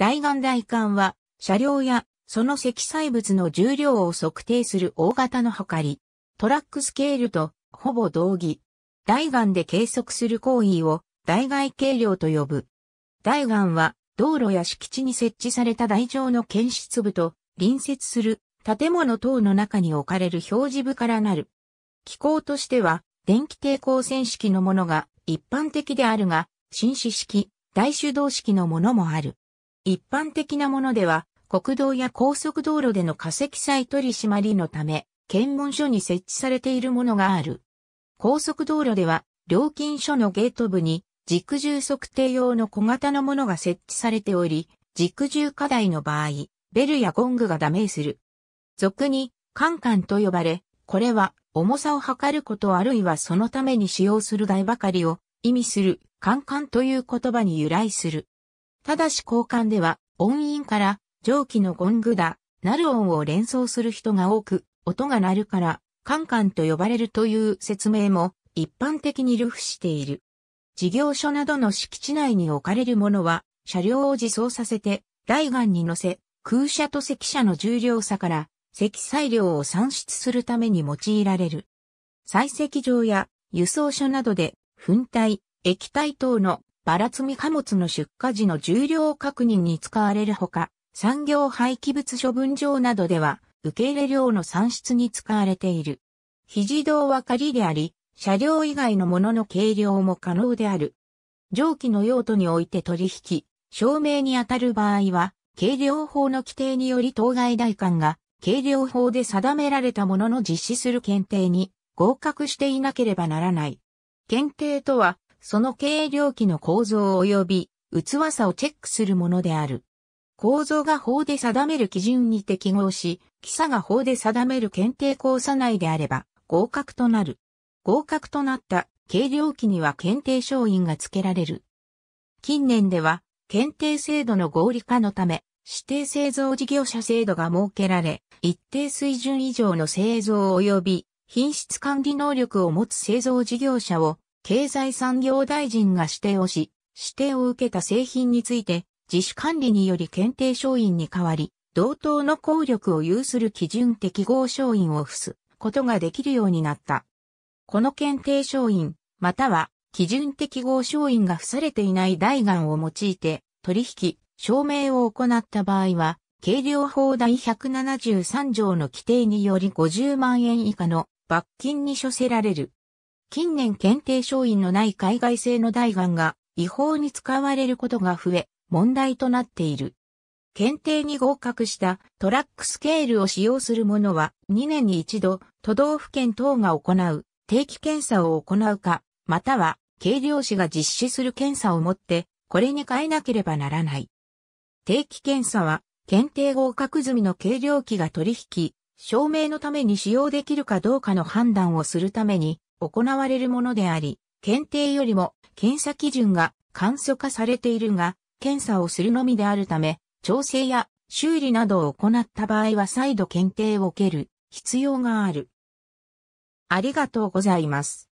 大眼大管は、車両やその積載物の重量を測定する大型の測り。トラックスケールとほぼ同義。大眼で計測する行為を大外計量と呼ぶ。大眼は道路や敷地に設置された台状の検出部と隣接する建物等の中に置かれる表示部からなる。機構としては電気抵抗線式のものが一般的であるが、紳士式、大手動式のものもある。一般的なものでは、国道や高速道路での化石祭取り締まりのため、検問所に設置されているものがある。高速道路では、料金所のゲート部に、軸重測定用の小型のものが設置されており、軸重課題の場合、ベルやゴングがダメーする。俗に、カンカンと呼ばれ、これは重さを測ることあるいはそのために使用する台ばかりを意味するカンカンという言葉に由来する。ただし交換では、音韻から蒸気のゴングだ、なる音を連想する人が多く、音が鳴るから、カンカンと呼ばれるという説明も一般的に流布している。事業所などの敷地内に置かれるものは、車両を自走させて、台岸に乗せ、空車と積車の重量差から、積載量を算出するために用いられる。採石場や輸送所などで、粉体、液体等のバラ積み貨物の出荷時の重量確認に使われるほか、産業廃棄物処分場などでは、受け入れ量の算出に使われている。肘道は仮であり、車両以外のものの計量も可能である。蒸気の用途において取引、証明に当たる場合は、計量法の規定により当該代官が、計量法で定められたものの実施する検定に合格していなければならない。検定とは、その計量器の構造及び器さをチェックするものである。構造が法で定める基準に適合し、基礎が法で定める検定交差内であれば合格となる。合格となった計量器には検定商員が付けられる。近年では検定制度の合理化のため、指定製造事業者制度が設けられ、一定水準以上の製造及び品質管理能力を持つ製造事業者を経済産業大臣が指定をし、指定を受けた製品について、自主管理により検定商認に代わり、同等の効力を有する基準適合商認を付すことができるようになった。この検定商認、または基準適合商認が付されていない代眼を用いて取引、証明を行った場合は、計量法第173条の規定により50万円以下の罰金に処せられる。近年検定商員のない海外製の大眼が違法に使われることが増え、問題となっている。検定に合格したトラックスケールを使用するものは2年に一度都道府県等が行う定期検査を行うか、または計量士が実施する検査をもってこれに変えなければならない。定期検査は検定合格済みの計量器が取引、証明のために使用できるかどうかの判断をするために行われるものであり、検定よりも検査基準が簡素化されているが、検査をするのみであるため、調整や修理などを行った場合は再度検定を受ける必要がある。ありがとうございます。